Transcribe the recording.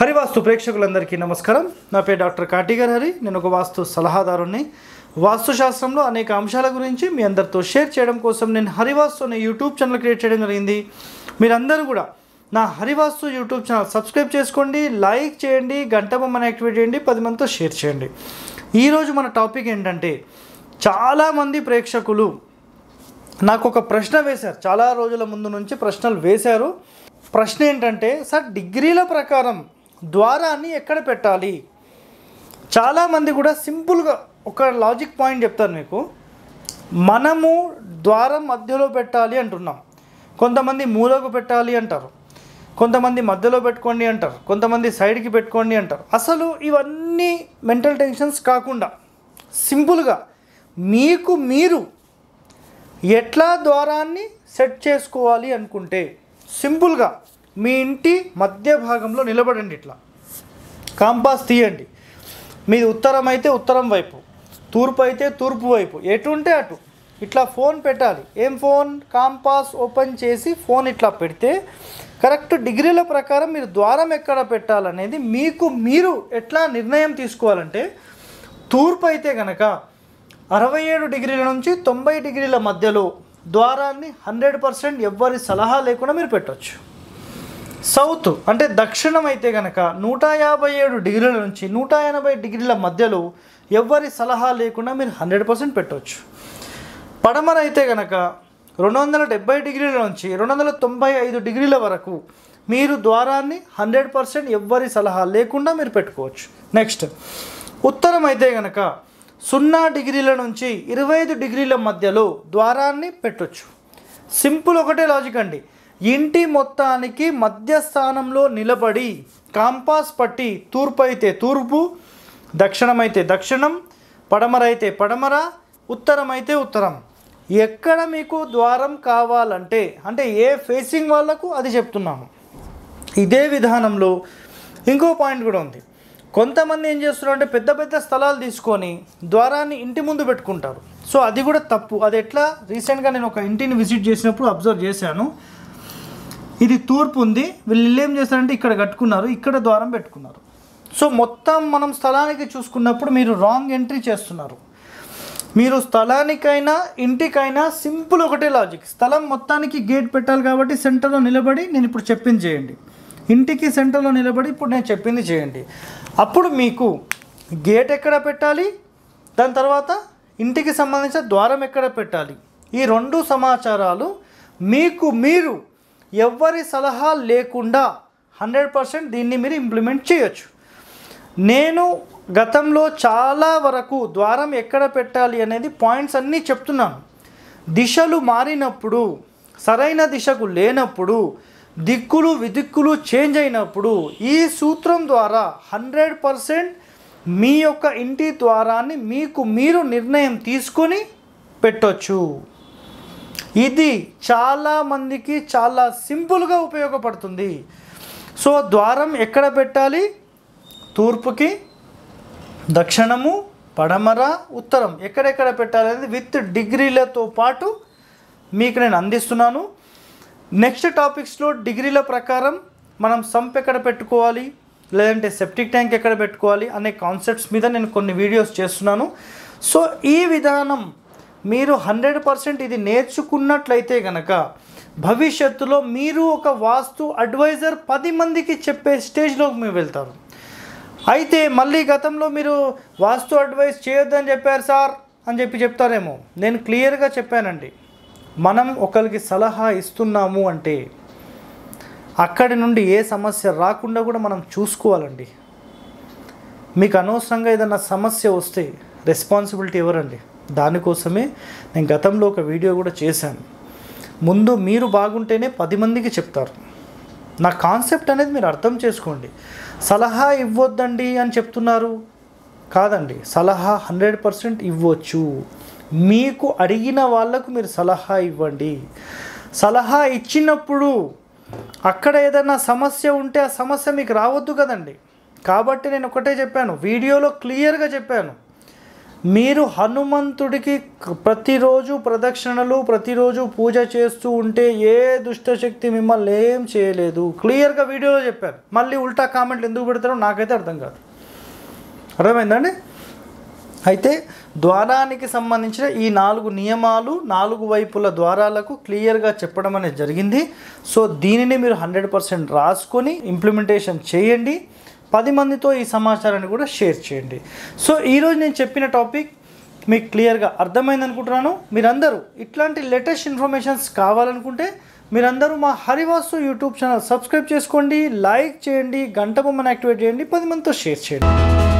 హరివాస్తు ప్రేక్షకులందరికీ నమస్కారం నా పేరు డాక్టర్ కాటిగర్ హరి నేను ఒక వాస్తు సలహాదారుణ్ణి వాస్తుశాస్త్రంలో అనేక అంశాల గురించి మీ అందరితో షేర్ చేయడం కోసం నేను హరివాస్తు అనే యూట్యూబ్ ఛానల్ క్రియేట్ చేయడం జరిగింది మీరందరూ కూడా నా హరివాస్తు యూట్యూబ్ ఛానల్ సబ్స్క్రైబ్ చేసుకోండి లైక్ చేయండి గంట బొమ్మను యాక్టివేట్ చేయండి పది మందితో షేర్ చేయండి ఈరోజు మన టాపిక్ ఏంటంటే చాలామంది ప్రేక్షకులు నాకు ఒక ప్రశ్న వేశారు చాలా రోజుల ముందు నుంచి ప్రశ్నలు వేశారు ప్రశ్న ఏంటంటే సార్ డిగ్రీల ప్రకారం ద్వారాన్ని ఎక్కడ పెట్టాలి చాలామంది కూడా సింపుల్గా ఒక లాజిక్ పాయింట్ చెప్తారు మీకు మనము ద్వారం మధ్యలో పెట్టాలి అంటున్నాం కొంతమంది మూలకు పెట్టాలి అంటారు కొంతమంది మధ్యలో పెట్టుకోండి అంటారు కొంతమంది సైడ్కి పెట్టుకోండి అంటారు అసలు ఇవన్నీ మెంటల్ టెన్షన్స్ కాకుండా సింపుల్గా మీకు మీరు ఎట్లా ద్వారాన్ని సెట్ చేసుకోవాలి అనుకుంటే సింపుల్గా మీ ఇంటి మధ్య భాగంలో నిలబడండి ఇట్లా కాంపాస్ తీయండి మీది ఉత్తరం అయితే ఉత్తరం వైపు తూర్పు అయితే తూర్పు వైపు ఎటు ఉంటే అటు ఇట్లా ఫోన్ పెట్టాలి ఏం ఫోన్ కాంపాస్ ఓపెన్ చేసి ఫోన్ ఇట్లా పెడితే కరెక్ట్ డిగ్రీల ప్రకారం మీరు ద్వారం ఎక్కడ పెట్టాలనేది మీకు మీరు ఎట్లా నిర్ణయం తీసుకోవాలంటే తూర్పు అయితే కనుక అరవై ఏడు డిగ్రీల నుంచి తొంభై డిగ్రీల మధ్యలో ద్వారాన్ని హండ్రెడ్ పర్సెంట్ ఎవ్వరి సలహా లేకుండా మీరు పెట్టవచ్చు సౌత్ అంటే దక్షిణం అయితే కనుక నూట యాభై ఏడు డిగ్రీల నుంచి నూట ఎనభై డిగ్రీల మధ్యలో ఎవ్వరి సలహా లేకుండా మీరు హండ్రెడ్ పర్సెంట్ పెట్టవచ్చు పడమర అయితే కనుక రెండు వందల డెబ్బై డిగ్రీల నుంచి రెండు వందల తొంభై ఐదు డిగ్రీల వరకు మీరు ద్వారాన్ని హండ్రెడ్ పర్సెంట్ ఎవ్వరి సలహా లేకుండా మీరు పెట్టుకోవచ్చు నెక్స్ట్ ఉత్తరం అయితే కనుక సున్నా డిగ్రీల నుంచి ఇరవై ఐదు డిగ్రీల మధ్యలో ద్వారాన్ని పెట్టొచ్చు సింపుల్ ఒకటే లాజిక్ అండి ఇంటి మొత్తానికి మధ్య స్థానంలో నిలబడి కాంపాస్ పట్టి తూర్పు అయితే తూర్పు దక్షిణమైతే దక్షిణం పడమరైతే పడమర ఉత్తరమైతే ఉత్తరం ఎక్కడ మీకు ద్వారం కావాలంటే అంటే ఏ ఫేసింగ్ వాళ్ళకు అది చెప్తున్నాము ఇదే విధానంలో ఇంకో పాయింట్ కూడా ఉంది కొంతమంది ఏం చేస్తున్నారు అంటే పెద్ద పెద్ద స్థలాలు తీసుకొని ద్వారాన్ని ఇంటి ముందు పెట్టుకుంటారు సో అది కూడా తప్పు అది ఎట్లా రీసెంట్గా నేను ఒక ఇంటిని విజిట్ చేసినప్పుడు అబ్జర్వ్ చేశాను ఇది తూర్పు ఉంది వీళ్ళు ఏం చేస్తారంటే ఇక్కడ కట్టుకున్నారు ఇక్కడ ద్వారం పెట్టుకున్నారు సో మొత్తం మనం స్థలానికి చూసుకున్నప్పుడు మీరు రాంగ్ ఎంట్రీ చేస్తున్నారు మీరు స్థలానికైనా ఇంటికైనా సింపుల్ ఒకటే లాజిక్ స్థలం మొత్తానికి గేట్ పెట్టాలి కాబట్టి సెంటర్లో నిలబడి నేను ఇప్పుడు చెప్పింది చేయండి ఇంటికి సెంటర్లో నిలబడి ఇప్పుడు నేను చెప్పింది చేయండి అప్పుడు మీకు గేట్ ఎక్కడ పెట్టాలి దాని తర్వాత ఇంటికి సంబంధించిన ద్వారం ఎక్కడ పెట్టాలి ఈ రెండు సమాచారాలు మీకు మీరు ఎవరి సలహా లేకుండా హండ్రెడ్ పర్సెంట్ దీన్ని మీరు ఇంప్లిమెంట్ చేయొచ్చు నేను గతంలో చాలా వరకు ద్వారం ఎక్కడ పెట్టాలి అనేది పాయింట్స్ అన్నీ చెప్తున్నాను దిశలు మారినప్పుడు సరైన దిశకు లేనప్పుడు దిక్కులు విదిక్కులు చేంజ్ అయినప్పుడు ఈ సూత్రం ద్వారా హండ్రెడ్ పర్సెంట్ మీ యొక్క ఇంటి ద్వారాన్ని మీకు మీరు నిర్ణయం తీసుకొని పెట్టొచ్చు ఇది చాలామందికి చాలా సింపుల్గా ఉపయోగపడుతుంది సో ద్వారం ఎక్కడ పెట్టాలి తూర్పుకి దక్షిణము పడమర ఉత్తరం ఎక్కడెక్కడ పెట్టాలి అనేది విత్ డిగ్రీలతో పాటు మీకు నేను అందిస్తున్నాను నెక్స్ట్ టాపిక్స్లో డిగ్రీల ప్రకారం మనం సంప్ ఎక్కడ పెట్టుకోవాలి లేదంటే సెప్టిక్ ట్యాంక్ ఎక్కడ పెట్టుకోవాలి అనే కాన్సెప్ట్స్ మీద నేను కొన్ని వీడియోస్ చేస్తున్నాను సో ఈ విధానం మీరు హండ్రెడ్ పర్సెంట్ ఇది నేర్చుకున్నట్లయితే గనక భవిష్యత్తులో మీరు ఒక వాస్తు అడ్వైజర్ పది మందికి చెప్పే స్టేజ్లోకి మీరు వెళ్తారు అయితే మళ్ళీ గతంలో మీరు వాస్తు అడ్వైజ్ చేయొద్దని చెప్పారు సార్ అని చెప్పి చెప్తారేమో నేను క్లియర్గా చెప్పానండి మనం ఒకరికి సలహా ఇస్తున్నాము అంటే అక్కడి నుండి ఏ సమస్య రాకుండా కూడా మనం చూసుకోవాలండి మీకు అనవసరంగా ఏదైనా సమస్య వస్తే రెస్పాన్సిబిలిటీ ఎవరండి దానికోసమే నేను గతంలో ఒక వీడియో కూడా చేశాను ముందు మీరు బాగుంటేనే పది మందికి చెప్తారు నా కాన్సెప్ట్ అనేది మీరు అర్థం చేసుకోండి సలహా ఇవ్వద్దండి అని చెప్తున్నారు కాదండి సలహా హండ్రెడ్ పర్సెంట్ ఇవ్వచ్చు మీకు అడిగిన వాళ్ళకు మీరు సలహా ఇవ్వండి సలహా ఇచ్చినప్పుడు అక్కడ ఏదైనా సమస్య ఉంటే ఆ సమస్య మీకు రావద్దు కదండి కాబట్టి నేను ఒకటే చెప్పాను వీడియోలో క్లియర్గా చెప్పాను మీరు హనుమంతుడికి ప్రతిరోజు ప్రదక్షిణలు ప్రతిరోజు పూజ చేస్తూ ఉంటే ఏ దుష్టశక్తి మిమ్మల్ని ఏం చేయలేదు క్లియర్గా వీడియోలో చెప్పాను మళ్ళీ ఉల్టా కామెంట్లు ఎందుకు పెడతారో నాకైతే అర్థం కాదు అర్థమైందండి అయితే ద్వారానికి సంబంధించిన ఈ నాలుగు నియమాలు నాలుగు వైపుల ద్వారాలకు క్లియర్గా చెప్పడం అనేది జరిగింది సో దీనిని మీరు హండ్రెడ్ పర్సెంట్ రాసుకొని ఇంప్లిమెంటేషన్ చేయండి పది మందితో ఈ సమాచారాన్ని కూడా షేర్ చేయండి సో ఈరోజు నేను చెప్పిన టాపిక్ మీకు క్లియర్గా అర్థమైంది అనుకుంటున్నాను మీరందరూ ఇట్లాంటి లేటెస్ట్ ఇన్ఫర్మేషన్స్ కావాలనుకుంటే మీరందరూ మా హరివాసు యూట్యూబ్ ఛానల్ సబ్స్క్రైబ్ చేసుకోండి లైక్ చేయండి గంట బొమ్మను యాక్టివేట్ చేయండి పది మందితో షేర్ చేయండి